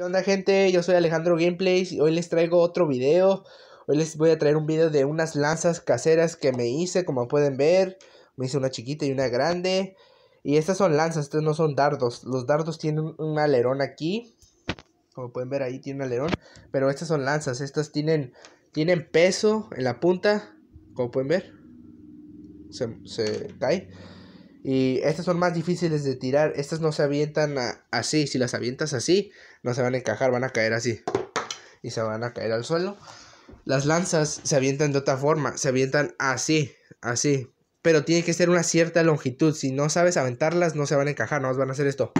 ¿Qué onda gente? Yo soy Alejandro Gameplays y hoy les traigo otro video. Hoy les voy a traer un video de unas lanzas caseras que me hice, como pueden ver. Me hice una chiquita y una grande. Y estas son lanzas, estas no son dardos. Los dardos tienen un alerón aquí. Como pueden ver ahí tiene un alerón. Pero estas son lanzas, estas tienen, tienen peso en la punta. Como pueden ver. Se, se cae. Y estas son más difíciles de tirar. Estas no se avientan así. Si las avientas así, no se van a encajar, van a caer así. Y se van a caer al suelo. Las lanzas se avientan de otra forma. Se avientan así, así. Pero tiene que ser una cierta longitud. Si no sabes aventarlas, no se van a encajar. No van a hacer esto.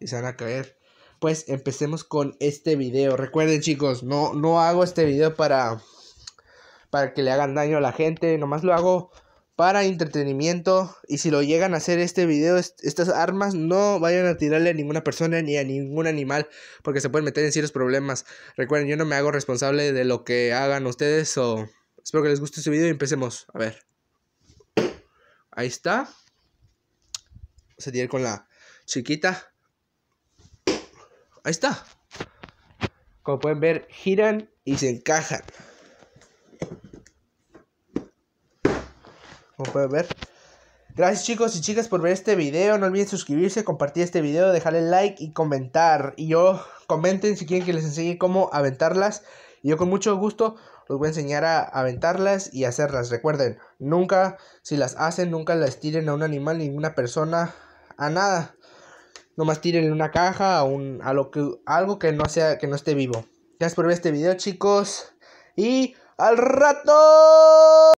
Y se van a caer. Pues empecemos con este video. Recuerden chicos, no, no hago este video para, para que le hagan daño a la gente. Nomás lo hago para entretenimiento. Y si lo llegan a hacer este video, estas armas no vayan a tirarle a ninguna persona ni a ningún animal, porque se pueden meter en ciertos problemas. Recuerden, yo no me hago responsable de lo que hagan ustedes. O... Espero que les guste este video y empecemos. A ver. Ahí está. se a con la chiquita. Ahí está. Como pueden ver, giran y se encajan. como pueden ver. Gracias chicos y chicas por ver este video. No olviden suscribirse, compartir este video, dejarle like y comentar. Y yo comenten si quieren que les enseñe cómo aventarlas. Y yo con mucho gusto los voy a enseñar a aventarlas y hacerlas. Recuerden, nunca, si las hacen, nunca las tiren a un animal, ninguna persona, a nada. Nomás tiren una caja, a, un, a lo que, algo que no, sea, que no esté vivo. Gracias por ver este video chicos. Y al rato.